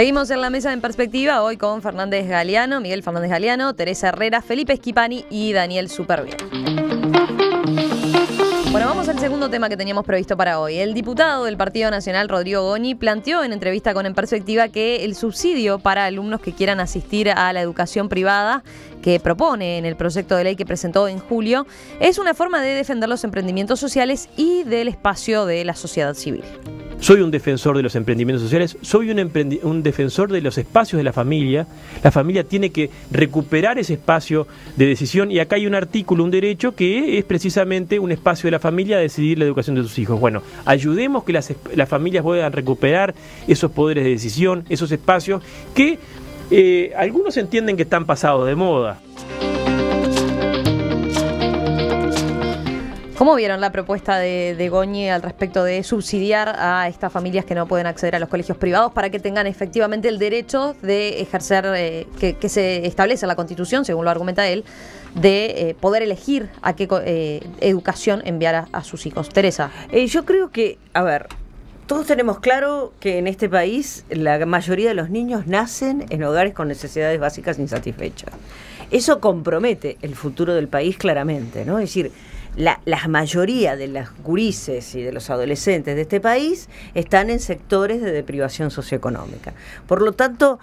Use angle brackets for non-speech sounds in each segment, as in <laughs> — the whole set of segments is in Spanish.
Seguimos en la mesa en perspectiva hoy con Fernández Galeano, Miguel Fernández Galeano, Teresa Herrera, Felipe Esquipani y Daniel Superbier. Bueno, vamos al segundo tema que teníamos previsto para hoy. El diputado del Partido Nacional, Rodrigo Goñi, planteó en entrevista con En Perspectiva que el subsidio para alumnos que quieran asistir a la educación privada que propone en el proyecto de ley que presentó en julio, es una forma de defender los emprendimientos sociales y del espacio de la sociedad civil. Soy un defensor de los emprendimientos sociales, soy un, defensor de los espacios de la familia. La familia tiene que recuperar ese espacio de decisión y acá hay un artículo, un derecho que es precisamente un espacio de la familia a decidir la educación de sus hijos. Bueno, ayudemos que las familias puedan recuperar esos poderes de decisión, esos espacios que eh, algunos entienden que están pasados de moda. ¿Cómo vieron la propuesta de, Goñi al respecto de subsidiar a estas familias que no pueden acceder a los colegios privados para que tengan efectivamente el derecho de ejercer, eh, que, se establece en la Constitución, según lo argumenta él, de eh, poder elegir a qué educación enviar a, a, sus hijos? Teresa. yo creo que, a ver, todos tenemos claro que en este país la mayoría de los niños nacen en hogares con necesidades básicas insatisfechas. Eso compromete el futuro del país claramente, ¿no? Es decir, la, mayoría de las gurises y de los adolescentes de este país están en sectores de deprivación socioeconómica. Por lo tanto,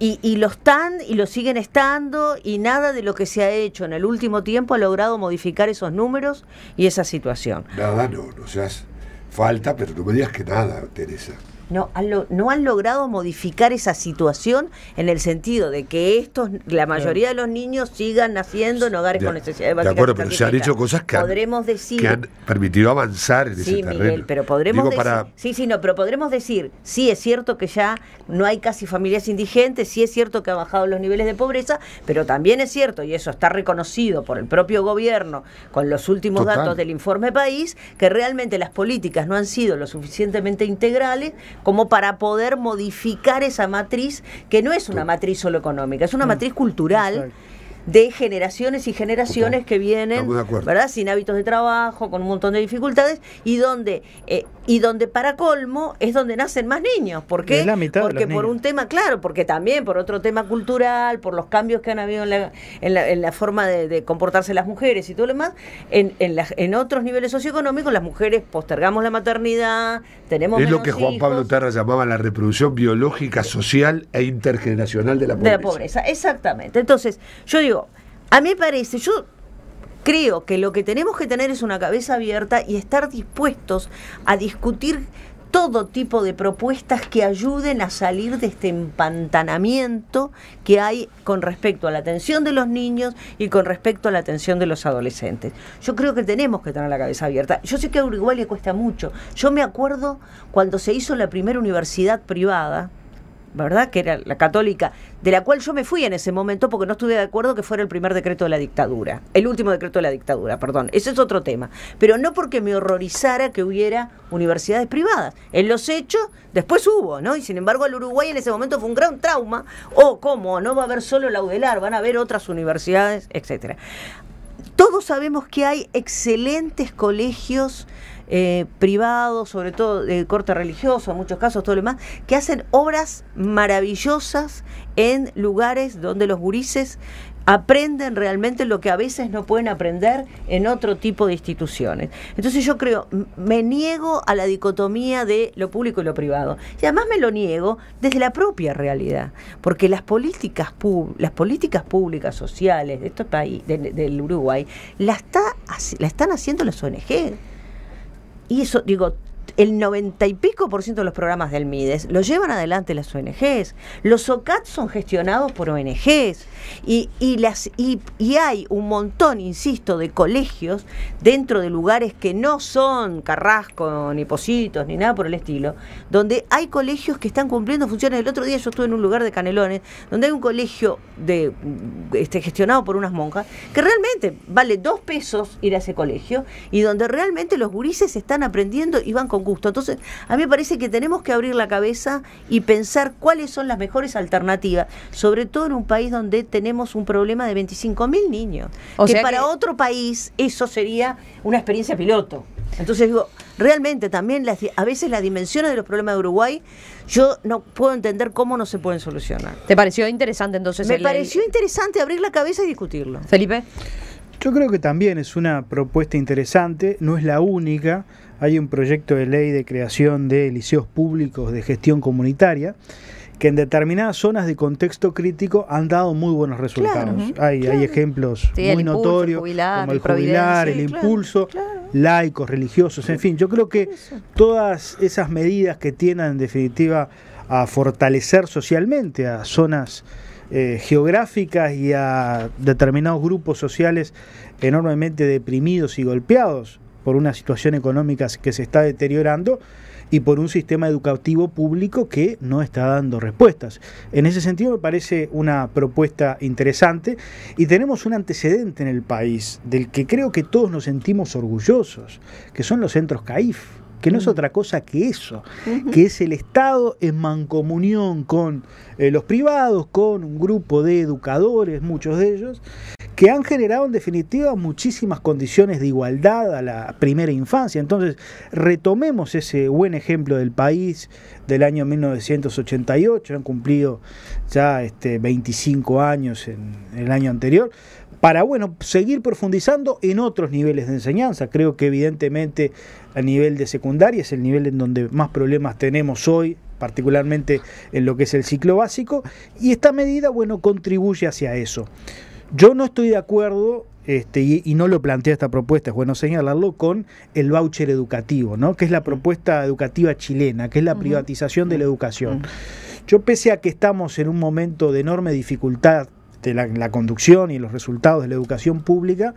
y, y lo están y lo siguen estando y nada de lo que se ha hecho en el último tiempo ha logrado modificar esos números y esa situación. Nada, no, no seas Falta, pero tú me digas que nada, Teresa no han, no han logrado modificar esa situación en el sentido de que estos, la mayoría de los niños sigan naciendo en hogares con necesidades básicas. De acuerdo, pero se han hecho cosas que, han, permitido avanzar en ese pero podremos decir, sí, sí, no, pero podremos decir, sí es cierto que ya no hay casi familias indigentes, sí es cierto que han bajado los niveles de pobreza, pero también es cierto, y eso está reconocido por el propio gobierno con los últimos datos del informe país, que realmente las políticas no han sido lo suficientemente integrales como para poder modificar esa matriz, que no es una matriz solo económica, es una mm, matriz cultural. de generaciones y generaciones que vienen, Sin hábitos de trabajo, con un montón de dificultades, y donde eh, y donde para colmo es donde nacen más niños. ¿Por qué? porque por un tema, claro, porque también por otro tema cultural, por los cambios que han habido en la, forma de, comportarse las mujeres y todo lo demás, en, en, en otros niveles socioeconómicos las mujeres postergamos la maternidad, tenemos... Es lo que Juan Pablo Terra llamaba la reproducción biológica, social e intergeneracional de la pobreza. De la pobreza, exactamente. Entonces, yo digo, a mí me parece, yo Creo que lo que tenemos que tener es una cabeza abierta y estar dispuestos a discutir todo tipo de propuestas que ayuden a salir de este empantanamiento que hay con respecto a la atención de los niños y con respecto a la atención de los adolescentes. Yo creo que tenemos que tener la cabeza abierta. Yo sé que a Uruguay le cuesta mucho. Yo me acuerdo cuando se hizo la primera universidad privada, ¿verdad? Que era la católica, de la cual yo me fui en ese momento porque no estuve de acuerdo que fuera el primer decreto de la dictadura, el último decreto de la dictadura, perdón. Ese es otro tema. Pero no porque me horrorizara que hubiera universidades privadas. En los hechos, después hubo, ¿no? Y sin embargo, el Uruguay en ese momento fue un gran trauma. O, ¿cómo? No va a haber solo la UDELAR, van a haber otras universidades, etcétera. Todos sabemos que hay excelentes colegios eh, privados, sobre todo de corte religioso, en muchos casos, todo lo demás, que hacen obras maravillosas en lugares donde los gurises aprenden realmente lo que a veces no pueden aprender en otro tipo de instituciones. Entonces yo creo, me niego a la dicotomía de lo público y lo privado. Y además me lo niego desde la propia realidad, porque las políticas, las políticas públicas sociales de estos país del, Uruguay, la, está, la están haciendo las ONG. Y eso, digo, el 90 y pico por ciento de los programas del MIDES los llevan adelante las ONGs. Los OCAT son gestionados por ONGs. Y, las, y, hay un montón, insisto, de colegios dentro de lugares que no son Carrasco, ni Positos, ni nada por el estilo, donde hay colegios que están cumpliendo funciones. El otro día yo estuve en un lugar de Canelones, donde hay un colegio de, este, gestionado por unas monjas, que realmente vale dos pesos ir a ese colegio y donde realmente los gurises están aprendiendo y van con gusto. Entonces, a mí me parece que tenemos que abrir la cabeza y pensar cuáles son las mejores alternativas, sobre todo en un país donde tenemos un problema de 25.000 niños. que para otro país eso sería una experiencia piloto. Entonces digo, realmente también a veces las dimensiones de los problemas de Uruguay, yo no puedo entender cómo no se pueden solucionar. ¿Te pareció interesante entonces? Me pareció interesante abrir la cabeza y discutirlo. Felipe. Yo creo que también es una propuesta interesante, no es la única hay un proyecto de ley de creación de liceos públicos de gestión comunitaria que en determinadas zonas de contexto crítico han dado muy buenos resultados. hay, ejemplos muy notorios, como el jubilar, el impulso, laicos, religiosos, en fin. Yo creo que todas esas medidas que tienen en definitiva a fortalecer socialmente a zonas eh, geográficas y a determinados grupos sociales enormemente deprimidos y golpeados, por una situación económica que se está deteriorando y por un sistema educativo público que no está dando respuestas. En ese sentido me parece una propuesta interesante y tenemos un antecedente en el país del que creo que todos nos sentimos orgullosos, que son los centros CAIF que no es mm. otra cosa que eso, que es el Estado en mancomunión con eh, los privados, con un grupo de educadores, muchos de ellos, que han generado en definitiva muchísimas condiciones de igualdad a la primera infancia. Entonces, retomemos ese buen ejemplo del país del año 1988, han cumplido ya 25 este, años en el año anterior, para bueno, seguir profundizando en otros niveles de enseñanza. Creo que evidentemente a nivel de secundaria es el nivel en donde más problemas tenemos hoy, particularmente en lo que es el ciclo básico, y esta medida, bueno, contribuye hacia eso. Yo no estoy de acuerdo este, y, no lo plantea esta propuesta, es bueno señalarlo, con el voucher educativo, ¿no? que es la propuesta educativa chilena, que es la privatización de la educación. Yo pese a que estamos en un momento de enorme dificultad este, la, conducción y los resultados de la educación pública,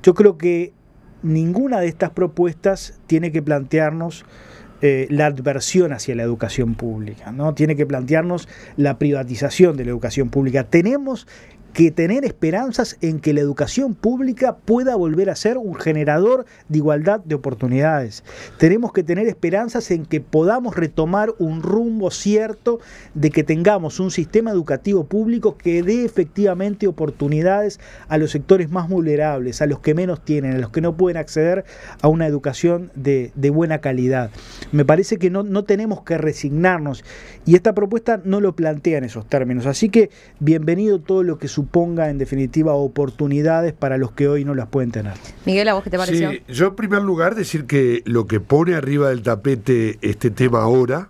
yo creo que ninguna de estas propuestas tiene que plantearnos eh, la adversión hacia la educación pública, ¿no? Tiene que plantearnos la privatización de la educación pública. Tenemos que tener esperanzas en que la educación pública pueda volver a ser un generador de igualdad de oportunidades. Tenemos que tener esperanzas en que podamos retomar un rumbo cierto de que tengamos un sistema educativo público que dé efectivamente oportunidades a los sectores más vulnerables, a los que menos tienen, a los que no pueden acceder a una educación de, buena calidad. Me parece que no, tenemos que resignarnos y esta propuesta no lo plantea en esos términos. Así que bienvenido todo lo que su ponga en definitiva oportunidades para los que hoy no las pueden tener. Miguel, ¿a vos qué te pareció? yo en primer lugar decir que lo que pone arriba del tapete este tema ahora,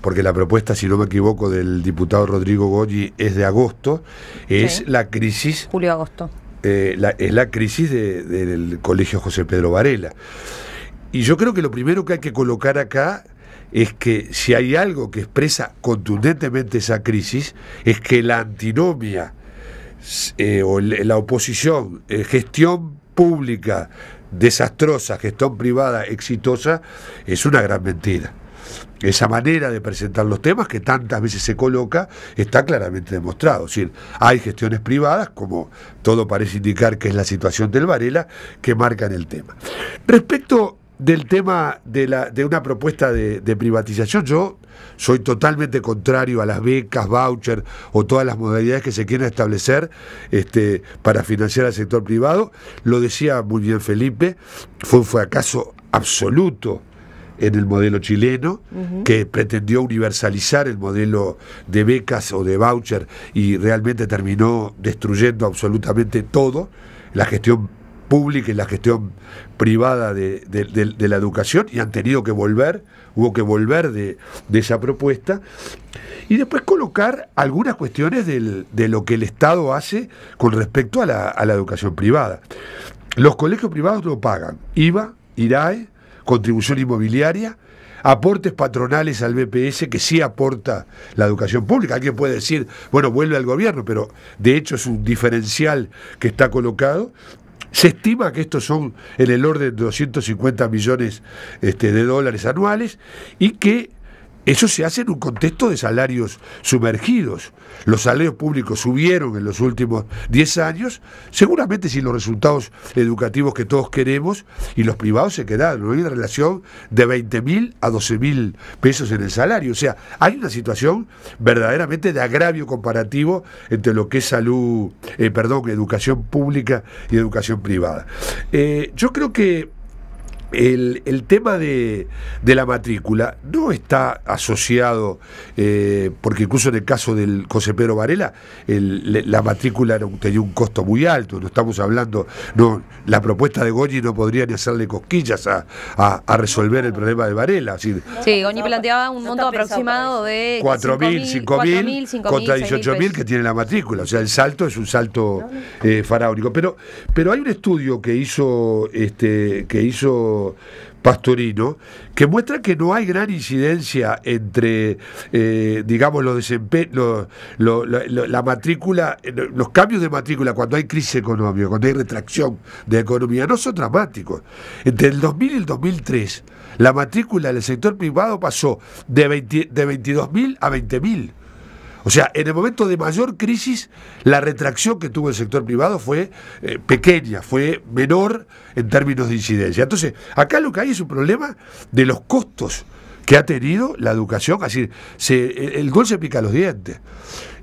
porque la propuesta, si no me equivoco, del diputado Rodrigo Goyi es de agosto, es la crisis... Julio-agosto. Eh, es la crisis del colegio José Pedro Varela. Y yo creo que lo primero que hay que colocar acá es que si hay algo que expresa contundentemente esa crisis, es que la antinomia eh, o la oposición, eh, gestión pública desastrosa, gestión privada exitosa, es una gran mentira. Esa manera de presentar los temas que tantas veces se coloca está claramente demostrado. Es decir, hay gestiones privadas, como todo parece indicar que es la situación del Varela, que marcan el tema. Respecto del tema de, la, de una propuesta de, privatización, yo soy totalmente contrario a las becas, voucher o todas las modalidades que se quieran establecer este, para financiar al sector privado. Lo decía muy bien Felipe, fue un fracaso absoluto en el modelo chileno, que pretendió universalizar el modelo de becas o de voucher y realmente terminó destruyendo absolutamente todo, la gestión en la gestión privada de, la educación y han tenido que volver, hubo que volver de, esa propuesta, y después colocar algunas cuestiones de lo que el Estado hace con respecto a la, a la educación privada. Los colegios privados no pagan IVA, IRAE, contribución inmobiliaria, aportes patronales al BPS que sí aporta la educación pública. Alguien puede decir, bueno, vuelve al gobierno, pero de hecho es un diferencial que está colocado se estima que estos son en el orden de 250 millones este, de dólares anuales y que eso se hace en un contexto de salarios sumergidos. Los salarios públicos subieron en los últimos 10 años, seguramente sin los resultados educativos que todos queremos, y los privados se quedaron. Hay una relación de 20.000 mil a 12 mil pesos en el salario. O sea, hay una situación verdaderamente de agravio comparativo entre lo que es salud, eh, perdón, educación pública y educación privada. Eh, yo creo que el, tema de, la matrícula no está asociado, eh, porque incluso en el caso del José Pedro Varela, la matrícula tenía un costo muy alto, no estamos hablando, no, la propuesta de Goñi no podría ni hacerle cosquillas a, resolver el problema de Varela. Así, sí, Goñi planteaba un monto aproximado de 4.000, 5.000 contra 18.000 que tiene la matrícula, o sea, el salto es un salto eh, faraónico. Pero, pero hay un estudio que hizo, este, que hizo Pastorino, que muestra que no hay gran incidencia entre, eh, digamos, los desempeños, la matrícula, eh, los cambios de matrícula cuando hay crisis económica, cuando hay retracción de economía, no son dramáticos. Entre el 2000 y el 2003, la matrícula del sector privado pasó de, de 22.000 a 20.000. O sea, en el momento de mayor crisis, la retracción que tuvo el sector privado fue eh, pequeña, fue menor en términos de incidencia. Entonces, acá lo que hay es un problema de los costos que ha tenido la educación, así, el gol se pica los dientes.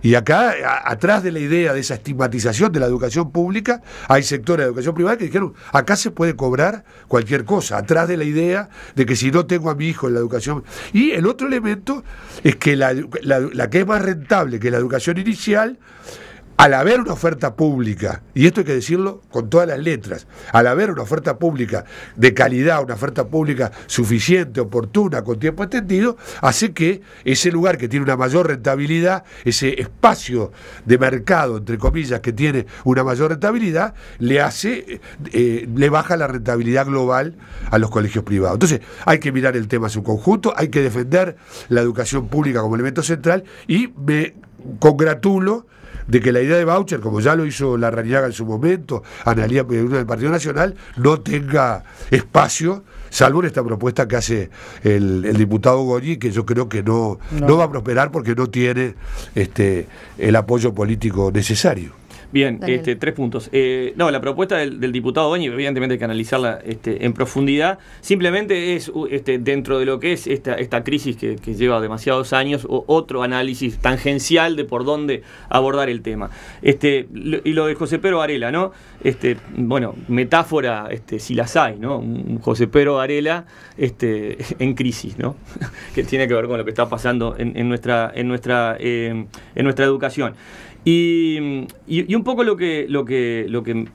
Y acá, atrás de la idea de esa estigmatización de la educación pública, hay sectores de educación privada que dijeron, acá se puede cobrar cualquier cosa, atrás de la idea de que si no tengo a mi hijo en la educación... Y el otro elemento es que la, la que es más rentable que la educación inicial al haber una oferta pública, y esto hay que decirlo con todas las letras, al haber una oferta pública de calidad, una oferta pública suficiente, oportuna, con tiempo extendido, hace que ese lugar que tiene una mayor rentabilidad, ese espacio de mercado, entre comillas, que tiene una mayor rentabilidad, le hace, eh, le baja la rentabilidad global a los colegios privados. Entonces, hay que mirar el tema en su conjunto, hay que defender la educación pública como elemento central y me congratulo de que la idea de voucher, como ya lo hizo la Raniaga en su momento, Analía Pedro eh, del Partido Nacional, no tenga espacio, salvo en esta propuesta que hace el, diputado Goñi, que yo creo que no, no. no, va a prosperar porque no tiene este, el apoyo político necesario. Bien, este, tres puntos. Eh, no, la propuesta del, diputado Doña, evidentemente hay que analizarla este, en profundidad. Simplemente es este, dentro de lo que es esta, esta crisis que, lleva demasiados años, otro análisis tangencial de por dónde abordar el tema. Este, y lo de José Pedro Arela ¿no? Este, bueno, metáfora, este, si las hay, ¿no? Un José Pedro Arela este, <laughs> en crisis, ¿no? <laughs> que tiene que ver con lo que está pasando en, nuestra, en nuestra, en nuestra eh, educación. Y, un poco lo que, lo que, lo que,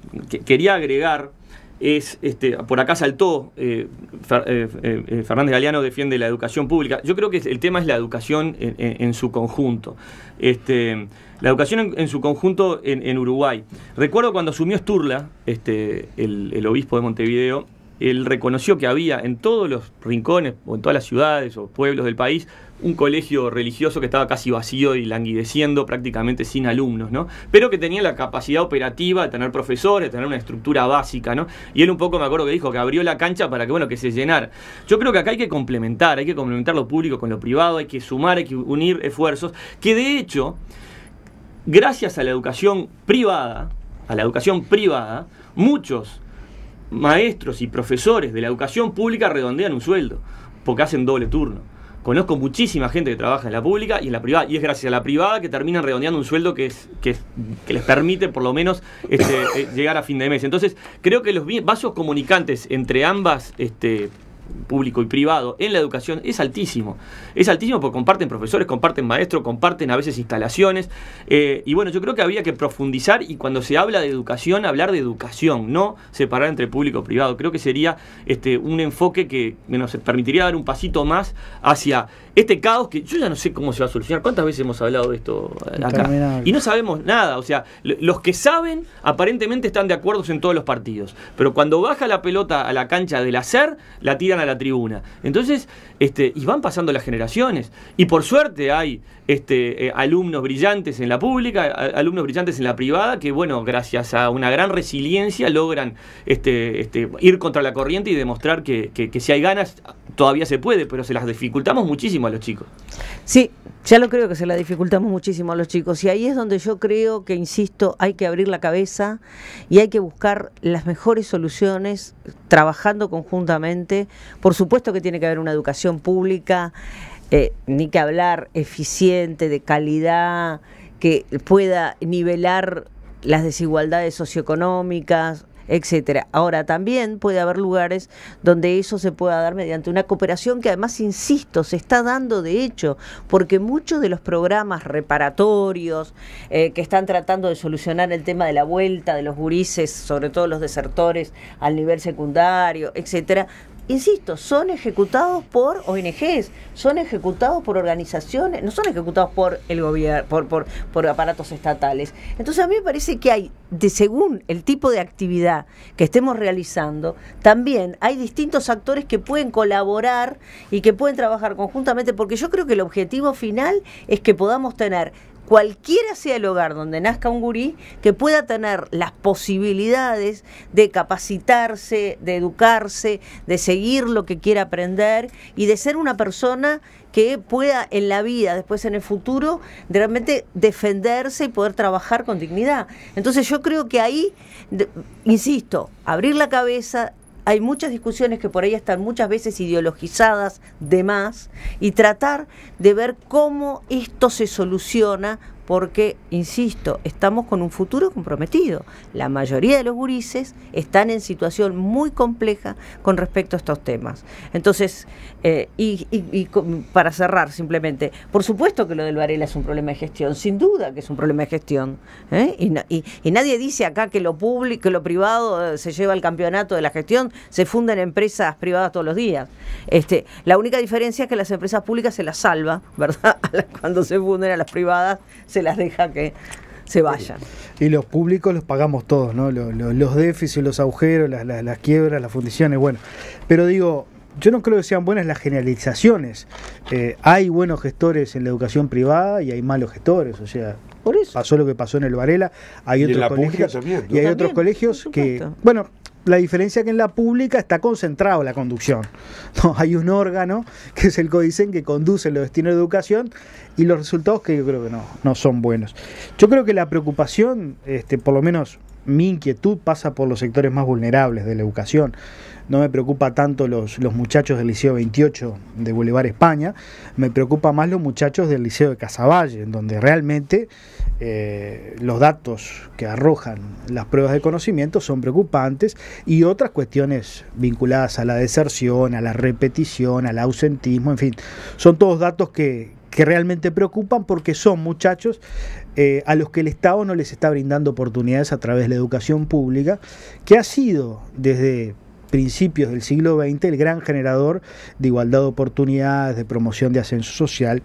quería agregar es, este, por acá saltó, eh, eh, eh, Fernández Galeano defiende la educación pública. Yo creo que el tema es la educación en, su conjunto. Este, la educación en, su conjunto en, Uruguay. Recuerdo cuando asumió Sturla, este, el, el, obispo de Montevideo, él reconoció que había en todos los rincones, o en todas las ciudades o pueblos del país, un colegio religioso que estaba casi vacío y languideciendo, prácticamente sin alumnos, ¿no? Pero que tenía la capacidad operativa de tener profesores, de tener una estructura básica, ¿no? Y él un poco me acuerdo que dijo que abrió la cancha para que, bueno, que se llenara. Yo creo que acá hay que complementar, hay que complementar lo público con lo privado, hay que sumar, hay que unir esfuerzos, que de hecho, gracias a la educación privada, a la educación privada, muchos maestros y profesores de la educación pública redondean un sueldo, porque hacen doble turno. Conozco muchísima gente que trabaja en la pública y en la privada, y es gracias a la privada que terminan redondeando un sueldo que, es, que, les permite por lo menos este, <coughs> eh, llegar a fin de mes. Entonces, creo que los vasos comunicantes entre ambas este, público y privado en la educación es altísimo. Es altísimo porque comparten profesores, comparten maestros, comparten a veces instalaciones. Eh, y bueno, yo creo que había que profundizar y cuando se habla de educación, hablar de educación, no separar entre público y privado. Creo que sería este, un enfoque que nos permitiría dar un pasito más hacia este caos que yo ya no sé cómo se va a solucionar. ¿Cuántas veces hemos hablado de esto eh, acá? Y no sabemos nada. O sea, los que saben aparentemente están de acuerdo en todos los partidos. Pero cuando baja la pelota a la cancha del hacer, la tira a la tribuna. Entonces, este, y van pasando las generaciones. Y por suerte hay este, eh, alumnos brillantes en la pública, alumnos brillantes en la privada, que bueno, gracias a una gran resiliencia logran este, este ir contra la corriente y demostrar que, si hay ganas todavía se puede, pero se las dificultamos muchísimo a los chicos. Sí, ya lo creo que se las dificultamos muchísimo a los chicos. Y ahí es donde yo creo que, insisto, hay que abrir la cabeza y hay que buscar las mejores soluciones trabajando conjuntamente. Por supuesto que tiene que haber una educación pública, eh, ni que hablar eficiente, de calidad, que pueda nivelar las desigualdades socioeconómicas, etcétera. Ahora, también puede haber lugares donde eso se pueda dar mediante una cooperación que además, insisto, se está dando de hecho, porque muchos de los programas reparatorios eh, que están tratando de solucionar el tema de la vuelta de los gurises, sobre todo los desertores al nivel secundario, etcétera, insisto, son ejecutados por ONGs, son ejecutados por organizaciones, no son ejecutados por el gobierno, por, por, aparatos estatales. Entonces a mí me parece que hay, de según el tipo de actividad que estemos realizando, también hay distintos actores que pueden colaborar y que pueden trabajar conjuntamente, porque yo creo que el objetivo final es que podamos tener cualquiera sea el hogar donde nazca un gurí, que pueda tener las posibilidades de capacitarse, de educarse, de seguir lo que quiera aprender y de ser una persona que pueda en la vida, después en el futuro, realmente defenderse y poder trabajar con dignidad. Entonces yo creo que ahí, insisto, abrir la cabeza, hay muchas discusiones que por ahí están muchas veces ideologizadas de más y tratar de ver cómo esto se soluciona porque, insisto, estamos con un futuro comprometido. La mayoría de los gurises están en situación muy compleja con respecto a estos temas. Entonces, eh, y, para cerrar simplemente, por supuesto que lo del Varela es un problema de gestión, sin duda que es un problema de gestión. ¿eh? Y, nadie dice acá que lo público, que lo privado eh, se lleva al campeonato de la gestión, se fundan empresas privadas todos los días. Este, la única diferencia es que las empresas públicas se las salva, <laughs> ¿verdad? Cuando se funden a las privadas se las deja que se vayan. Y los públicos los pagamos todos, ¿no? Los, déficits, los agujeros, las, las, quiebras, las fundiciones, bueno. Pero digo, yo no creo que sean buenas las generalizaciones. Eh, hay buenos gestores en la educación privada y hay malos gestores, o sea, por eso. pasó lo que pasó en el Varela, hay y otros colegios, y hay otros colegios que, bueno, la diferencia que en la pública está concentrado la conducción. <laughs> No, hay un órgano, que es el CODICEN, que conduce los destinos de educación y los resultados que yo creo que no, no son buenos. Yo creo que la preocupación, este, por lo menos mi inquietud pasa por los sectores más vulnerables de la educación. No me preocupa tanto los, muchachos del Liceo 28 de Boulevard España, me preocupa más los muchachos del Liceo de Casavalle, en donde realmente eh, los datos que arrojan las pruebas de conocimiento son preocupantes y otras cuestiones vinculadas a la deserción, a la repetición, al ausentismo, en fin, son todos datos que, que realmente preocupan porque son muchachos eh, a los que el Estado no les está brindando oportunidades a través de la educación pública, que ha sido desde principios del siglo XX, el gran generador de igualdad de oportunidades, de promoción de ascenso social.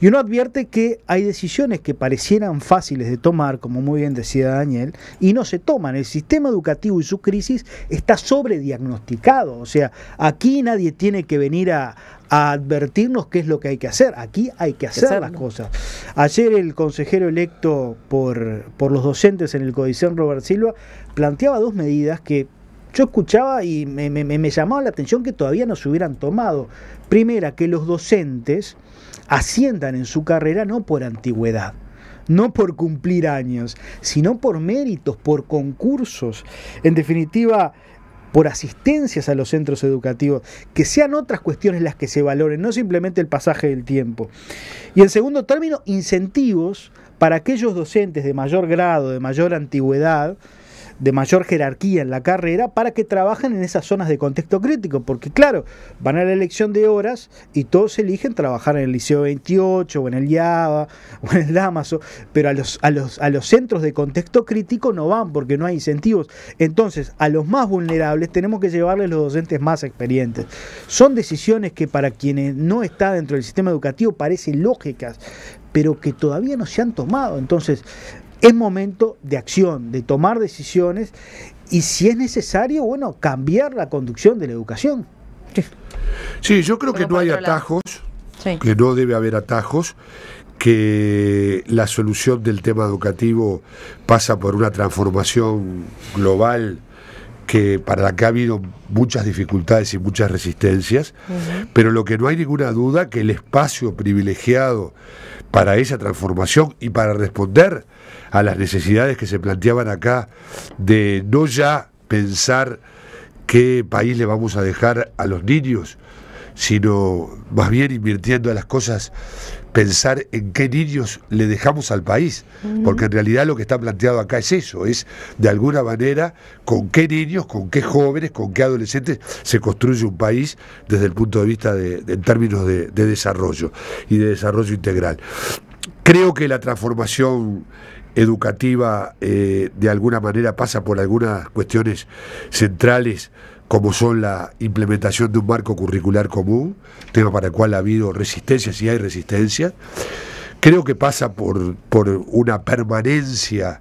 Y uno advierte que hay decisiones que parecieran fáciles de tomar, como muy bien decía Daniel, y no se toman. El sistema educativo y su crisis está sobrediagnosticado. O sea, aquí nadie tiene que venir a, advertirnos qué es lo que hay que hacer. Aquí hay que hacer las cosas. Ayer el consejero electo por, por los docentes en el Codicen, Robert Silva, planteaba dos medidas que yo escuchaba y me, llamaba la atención que todavía no se hubieran tomado. Primera, que los docentes asciendan en su carrera no por antigüedad, no por cumplir años, sino por méritos, por concursos, en definitiva, por asistencias a los centros educativos, que sean otras cuestiones las que se valoren, no simplemente el pasaje del tiempo. Y en segundo término, incentivos para aquellos docentes de mayor grado, de mayor antigüedad, de mayor jerarquía en la carrera para que trabajen en esas zonas de contexto crítico, porque claro, van a la elección de horas y todos eligen trabajar en el Liceo 28 o en el IABA... <laughs> o en el Damaso, pero a los, a los, a los centros de contexto crítico no van porque no hay incentivos. Entonces, a los más vulnerables tenemos que llevarles los docentes más experientes. Son decisiones que para quienes no están... dentro del sistema educativo parecen lógicas, pero que todavía no se han tomado. Entonces, es momento de acción, de tomar decisiones y si es necesario, bueno, cambiar la conducción de la educación. Sí, yo creo que no hay atajos, que no debe haber atajos, que la solución del tema educativo pasa por una transformación global que para la que ha habido muchas dificultades y muchas resistencias, pero lo que no hay ninguna duda que el espacio privilegiado para esa transformación y para responder a las necesidades que se planteaban acá de no ya pensar qué país le vamos a dejar a los niños, sino más bien invirtiendo a las cosas, pensar en qué niños le dejamos al país, porque en realidad lo que está planteado acá es eso, es de alguna manera con qué niños, con qué jóvenes, con qué adolescentes se construye un país desde el punto de vista en términos de, de desarrollo y de desarrollo integral. Creo que la transformación educativa eh, de alguna manera pasa por algunas cuestiones centrales como son la implementación de un marco curricular común, tema para el cual ha habido resistencia, si hay resistencia. Creo que pasa por, por una permanencia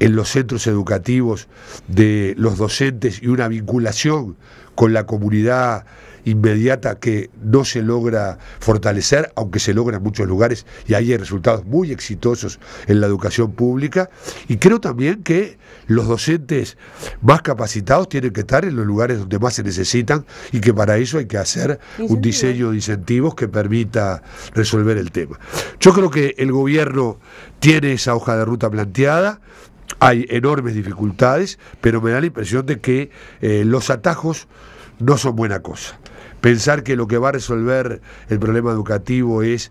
en los centros educativos de los docentes y una vinculación con la comunidad inmediata que no se logra fortalecer, aunque se logra en muchos lugares y hay resultados muy exitosos en la educación pública. Y creo también que los docentes más capacitados tienen que estar en los lugares donde más se necesitan y que para eso hay que hacer un diseño de incentivos que permita resolver el tema. Yo creo que el gobierno tiene esa hoja de ruta planteada, hay enormes dificultades, pero me da la impresión de que eh, los atajos no son buena cosa pensar que lo que va a resolver el problema educativo es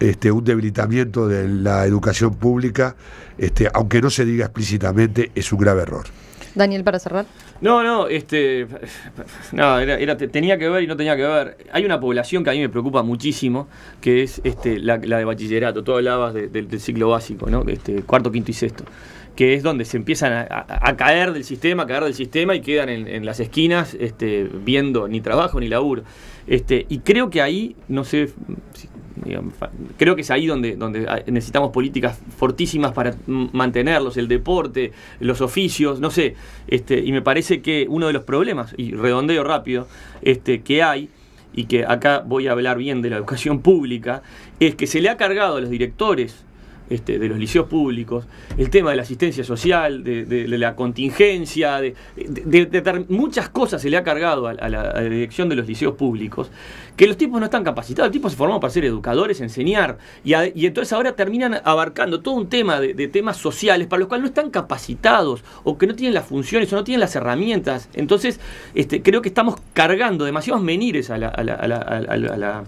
este, un debilitamiento de la educación pública, este, aunque no se diga explícitamente, es un grave error. Daniel, para cerrar. No, no, este. No, era, tenía que ver y no tenía que ver. Hay una población que a mí me preocupa muchísimo, que es este, la, de bachillerato. Tú hablabas del ciclo básico, ¿no? Este, cuarto, quinto y sexto que es donde se empiezan a, caer del sistema, a caer del sistema y quedan en, las esquinas este, viendo ni trabajo ni laburo. Este, y creo que ahí, no sé, creo que es ahí donde, donde necesitamos políticas fortísimas para mantenerlos, el deporte, los oficios, no sé. Este, y me parece que uno de los problemas, y redondeo rápido, este, que hay, y que acá voy a hablar bien de la educación pública, es que se le ha cargado a los directores este, de los liceos públicos, el tema de la asistencia social, de, la contingencia, de, muchas cosas se le ha cargado a la dirección de los liceos públicos que los tipos no están capacitados, los tipos se formaron para ser educadores, enseñar, y, entonces ahora terminan abarcando todo un tema de, temas sociales para los cuales no están capacitados o que no tienen las funciones o no tienen las herramientas. Entonces, este, creo que estamos cargando demasiados menires a la,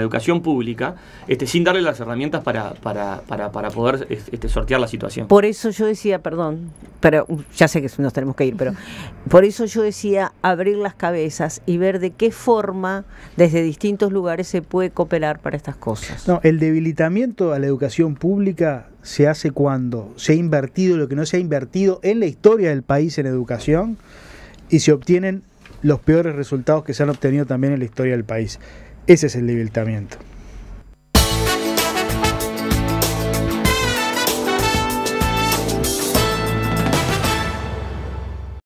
educación pública este, sin darle las herramientas para, para, poder este, sortear la situación. Por eso yo decía, perdón, pero uh, ya sé que nos tenemos que ir, pero <laughs> por eso yo decía abrir las cabezas y ver de qué forma, de desde distintos lugares se puede cooperar para estas cosas. No, el debilitamiento a la educación pública se hace cuando se ha invertido lo que no se ha invertido en la historia del país en educación y se obtienen los peores resultados que se han obtenido también en la historia del país. Ese es el debilitamiento.